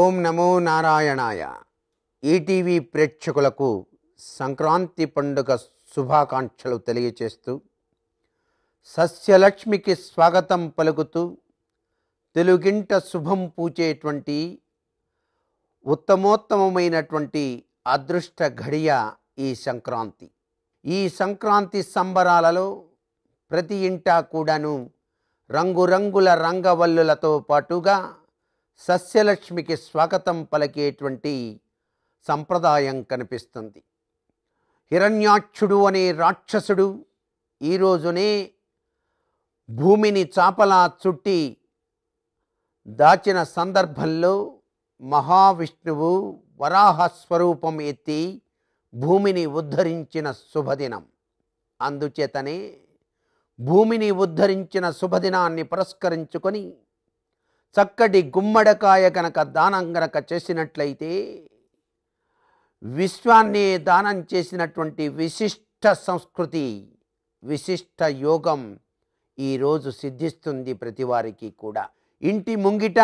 ఓం నమో నారాయణాయ ఈటీవీ ప్రేక్షకులకు సంక్రాంతి పండుగ శుభాకాంక్షలు తెలియచేస్తూ సస్యలక్ష్మికి స్వాగతం పలుకుతూ తెలుగింట శుభం పూచేటువంటి ఉత్తమోత్తమమైనటువంటి అదృష్ట ఘడియ ఈ సంక్రాంతి ఈ సంక్రాంతి సంబరాలలో ప్రతి ఇంటా కూడాను రంగురంగుల రంగవల్లులతో పాటుగా సస్యలక్ష్మికి స్వాగతం పలికేటువంటి సంప్రదాయం కనిపిస్తుంది హిరణ్యాక్షుడు అనే రాక్షసుడు ఈరోజునే భూమిని చాపలా చుట్టి దాచిన సందర్భంలో మహావిష్ణువు వరాహ స్వరూపం ఎత్తి భూమిని ఉద్ధరించిన శుభదినం అందుచేతనే భూమిని ఉద్ధరించిన శుభదినాన్ని పురస్కరించుకొని చక్కటి గుమ్మడికాయ కనుక దానం కనుక చేసినట్లయితే విశ్వాన్ని దానం చేసినటువంటి విశిష్ట సంస్కృతి విశిష్ట యోగం ఈరోజు సిద్ధిస్తుంది ప్రతివారికి కూడా ఇంటి ముంగిట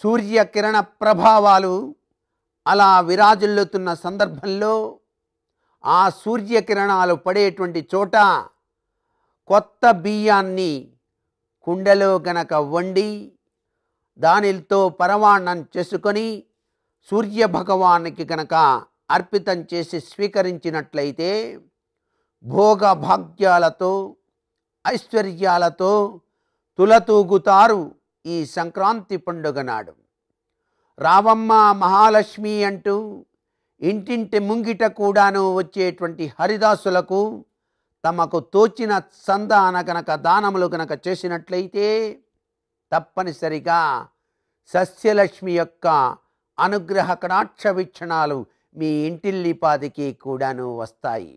సూర్యకిరణ ప్రభావాలు అలా విరాజిల్లుతున్న సందర్భంలో ఆ సూర్యకిరణాలు పడేటువంటి చోట కొత్త బియ్యాన్ని కుండలో గనక వండి దానితో పరమాణం చేసుకొని సూర్య భగవానికి కనుక అర్పితం చేసి స్వీకరించినట్లయితే భోగ భాగ్యాలతో ఐశ్వర్యాలతో తులతూగుతారు ఈ సంక్రాంతి పండుగ నాడు రావమ్మ మహాలక్ష్మి అంటూ ఇంటింటి ముంగిట కూడాను వచ్చేటువంటి హరిదాసులకు తమకు తోచిన సందాన గనక దానములు గనక చేసినట్లయితే తప్పనిసరిగా సస్యలక్ష్మి యొక్క అనుగ్రహ కటాక్ష వీక్షణాలు మీ ఇంటిల్లిపాదికి కూడాను వస్తాయి